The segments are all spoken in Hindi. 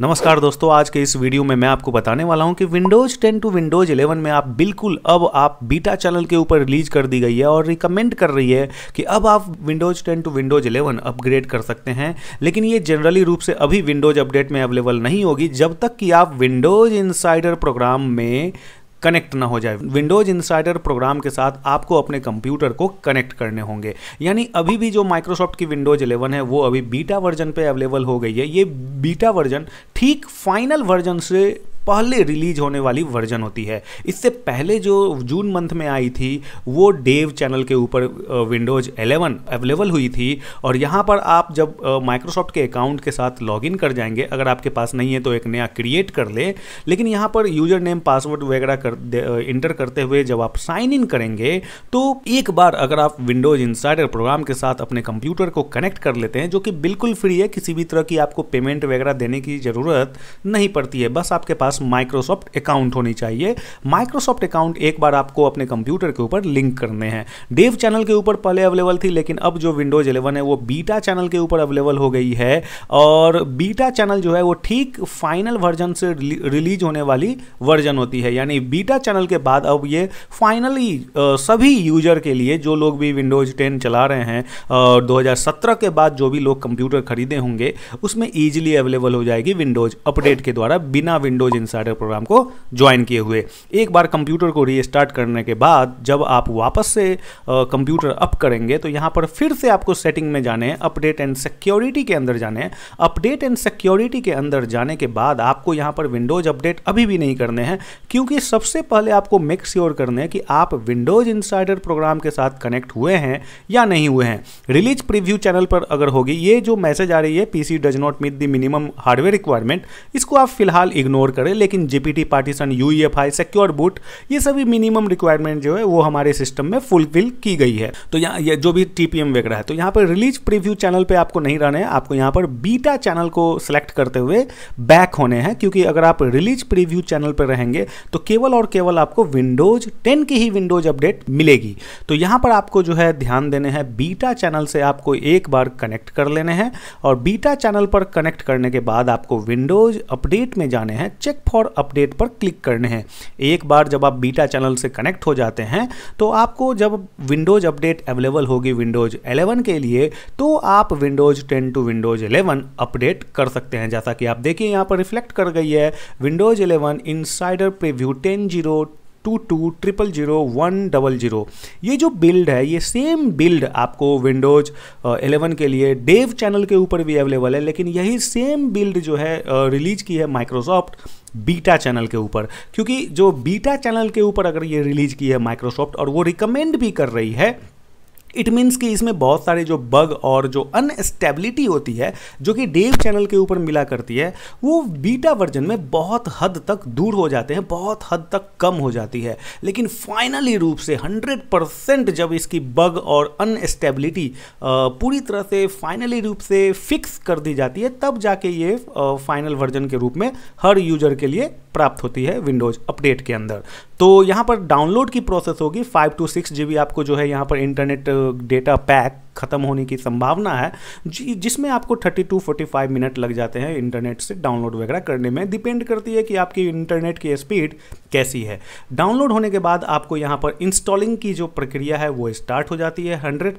नमस्कार दोस्तों आज के इस वीडियो में मैं आपको बताने वाला हूं कि विंडोज़ 10 टू विंडोज़ 11 में आप बिल्कुल अब आप बीटा चैनल के ऊपर रिलीज कर दी गई है और रिकमेंड कर रही है कि अब आप विंडोज़ 10 टू विंडोज़ 11 अपग्रेड कर सकते हैं लेकिन ये जनरली रूप से अभी विंडोज़ अपडेट में अवेलेबल नहीं होगी जब तक कि आप विंडोज़ इनसाइडर प्रोग्राम में कनेक्ट ना हो जाए विंडोज इंसाइडर प्रोग्राम के साथ आपको अपने कंप्यूटर को कनेक्ट करने होंगे यानी अभी भी जो माइक्रोसॉफ्ट की विंडोज 11 है वो अभी बीटा वर्जन पे अवेलेबल हो गई है ये बीटा वर्जन ठीक फाइनल वर्जन से पहले रिलीज होने वाली वर्जन होती है इससे पहले जो जून मंथ में आई थी वो डेव चैनल के ऊपर विंडोज़ 11 अवेलेबल हुई थी और यहाँ पर आप जब माइक्रोसॉफ्ट के अकाउंट के साथ लॉगिन कर जाएंगे अगर आपके पास नहीं है तो एक नया क्रिएट कर ले लेकिन यहाँ पर यूजर नेम पासवर्ड वगैरह कर इंटर करते हुए जब आप साइन इन करेंगे तो एक बार अगर आप विंडोज इंसाइडर प्रोग्राम के साथ अपने कंप्यूटर को कनेक्ट कर लेते हैं जो कि बिल्कुल फ्री है किसी भी तरह की आपको पेमेंट वगैरह देने की ज़रूरत नहीं पड़ती है बस आपके पास माइक्रोसॉफ्ट अकाउंट होनी चाहिए माइक्रोसॉफ्ट अकाउंट एक बार आपको अपने कंप्यूटर के ऊपर लिंक करने हैं डेव चैनल के ऊपर पहले अवेलेबल थी लेकिन अब जो विंडोज इलेवन है वो बीटा चैनल के ऊपर अवेलेबल हो गई है और बीटा चैनल जो है वो ठीक फाइनल वर्जन से रिलीज होने वाली वर्जन होती है यानी बीटा चैनल के बाद अब ये फाइनली सभी यूजर के लिए जो लोग भी विंडोज टेन चला रहे हैं और दो के बाद जो भी लोग कंप्यूटर खरीदे होंगे उसमें ईजिली अवेलेबल हो जाएगी विंडोज अपडेट के द्वारा बिना विंडोज इनसाइडर प्रोग्राम को ज्वाइन किए हुए एक बार कंप्यूटर को रीस्टार्ट करने के बाद जब आप वापस से कंप्यूटर अप करेंगे तो यहाँ पर फिर से आपको सेटिंग में जाने अपडेट एंड सिक्योरिटी के अंदर जाने अपडेट एंड सिक्योरिटी के अंदर जाने के बाद आपको यहाँ पर विंडोज अपडेट अभी भी नहीं करने हैं क्योंकि सबसे पहले आपको मेक श्योर करने हैं कि आप विंडोज इनसाइडर प्रोग्राम के साथ कनेक्ट हुए हैं या नहीं हुए हैं रिलीज प्रीव्यू चैनल पर अगर होगी ये जो मैसेज आ रही है PC does not meet the minimum hardware requirement इसको आप फिलहाल इग्नोर करें रहे लेकिन GPT partition U F I secure boot ये सभी मिनिमम रिक्वायरमेंट जो है वो हमारे सिस्टम में फुलफिल की गई है तो यहाँ जो भी टीपीएम वगैरह है तो यहाँ पर रिलीज प्रीव्यू चैनल पर आपको नहीं रहना है आपको यहाँ पर बीटा चैनल को सिलेक्ट करते हुए बैक होने हैं क्योंकि अगर आप रिलीज प्रीव्यू चैनल पर रहेंगे तो केवल और केवल आपको विंडोज टेन की ही विंडोज अपडेट मिलेगी तो यहाँ पर आपको जो है ध्यान देने हैं बीटा चैनल से आपको एक बार कनेक्ट कर लेने हैं और बीटा चैनल पर कनेक्ट करने के बाद आपको विंडोज अपडेट में जाने हैं चेक चेक फॉर अपडेट पर क्लिक करने हैं एक बार जब आप बीटा चैनल से कनेक्ट हो जाते हैं तो आपको जब विंडोज अपडेट अवेलेबल होगी विंडोज 11 के लिए तो आप विंडोज 10 टू विंडोज 11 अपडेट कर सकते हैं जैसा कि आप देखिए यहाँ पर रिफ्लेक्ट कर गई है Windows 11 insider preview ten zero two two triple zero one double zero ये जो बिल्ड है ये सेम बिल्ड आपको विंडोज एलेवन uh, के लिए डेव चैनल के ऊपर भी अवेलेबल है लेकिन यही सेम बिल्ड जो है रिलीज uh, की है माइक्रोसॉफ्ट बीटा चैनल के ऊपर क्योंकि जो बीटा चैनल के ऊपर अगर ये रिलीज की है माइक्रोसॉफ्ट और वो रिकमेंड भी कर रही है इट मीन्स कि इसमें बहुत सारे जो बग और जो अनस्टेबिलिटी होती है जो कि डेव चैनल के ऊपर मिला करती है वो बीटा वर्जन में बहुत हद तक दूर हो जाते हैं बहुत हद तक कम हो जाती है लेकिन फाइनली रूप से 100 परसेंट जब इसकी बग और अनस्टेबिलिटी पूरी तरह से फाइनली रूप से फिक्स कर दी जाती है तब जाके ये फाइनल वर्जन के रूप में हर यूजर के लिए प्राप्त होती है विंडोज अपडेट के अंदर तो यहाँ पर डाउनलोड की प्रोसेस होगी फाइव टू सिक्स जी आपको जो है यहाँ पर इंटरनेट डेटा पैक ख़त्म होने की संभावना है जी जिसमें आपको 32 45 मिनट लग जाते हैं इंटरनेट से डाउनलोड वगैरह करने में डिपेंड करती है कि आपकी इंटरनेट की स्पीड कैसी है डाउनलोड होने के बाद आपको यहाँ पर इंस्टॉलिंग की जो प्रक्रिया है वो स्टार्ट हो जाती है हंड्रेड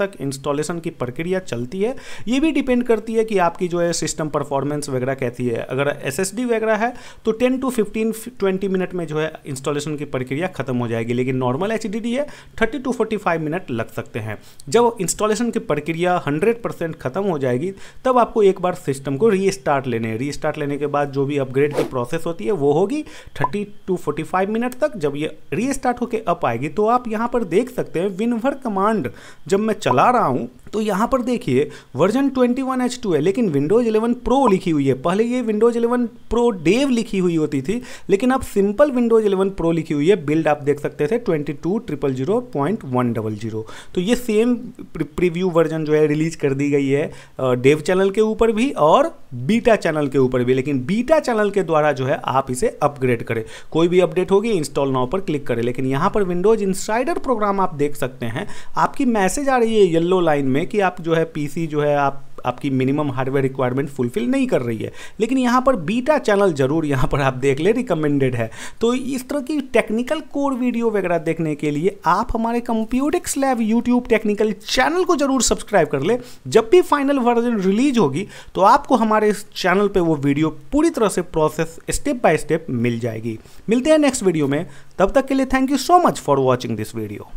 तक इंस्टॉलेशन की प्रक्रिया चलती है ये भी डिपेंड करती है कि आपकी जो है सिस्टम परफॉर्मेंस वगैरह कहती है अगर एस वगैरह है तो ten to fifteen twenty minute में जो है इंस्टॉलेशन की प्रक्रिया खत्म हो जाएगी लेकिन नॉर्मल एच है thirty to forty five minute लग सकते हैं जब इंस्टॉलेशन की प्रक्रिया हंड्रेड परसेंट खत्म हो जाएगी तब आपको एक बार सिस्टम को रीस्टार्ट लेने री रीस्टार्ट लेने के बाद जो भी अपग्रेड की प्रोसेस होती है वो होगी thirty to forty five minute तक जब ये रीस्टार्ट होकर अप आएगी तो आप यहाँ पर देख सकते हैं विनवर कमांड जब मैं चला रहा हूँ तो यहाँ पर देखिए वर्जन 21H2 है लेकिन विंडोज 11 प्रो लिखी हुई है पहले ये विंडोज 11 प्रो डेव लिखी हुई होती थी लेकिन अब सिंपल विंडोज 11 प्रो लिखी हुई है बिल्ड आप देख सकते थे twenty two triple zero point one double zero तो ये सेम प्रीव्यू वर्जन जो है रिलीज कर दी गई है डेव चैनल के ऊपर भी और बीटा चैनल के ऊपर भी लेकिन बीटा चैनल के द्वारा जो है आप इसे अपग्रेड करें कोई भी अपडेट होगी इंस्टॉल नाउ पर क्लिक करें लेकिन यहाँ पर विंडोज इंसाइडर प्रोग्राम आप देख सकते हैं आपकी मैसेज आ रही है येल्लो लाइन में में कि आप जो है पीसी जो है आप आपकी मिनिमम हार्डवेयर रिक्वायरमेंट फुलफिल नहीं कर रही है लेकिन यहाँ पर बीटा चैनल जरूर यहाँ पर आप देख ले रिकमेंडेड है तो इस तरह की टेक्निकल कोर वीडियो वगैरह देखने के लिए आप हमारे Computics lab YouTube technical channel को जरूर सब्सक्राइब कर ले जब भी फाइनल वर्जन रिलीज होगी तो आपको हमारे इस चैनल पर वो वीडियो पूरी तरह से प्रोसेस स्टेप बाय स्टेप मिल जाएगी मिलते हैं नेक्स्ट वीडियो में तब तक के लिए thank you so much for watching this video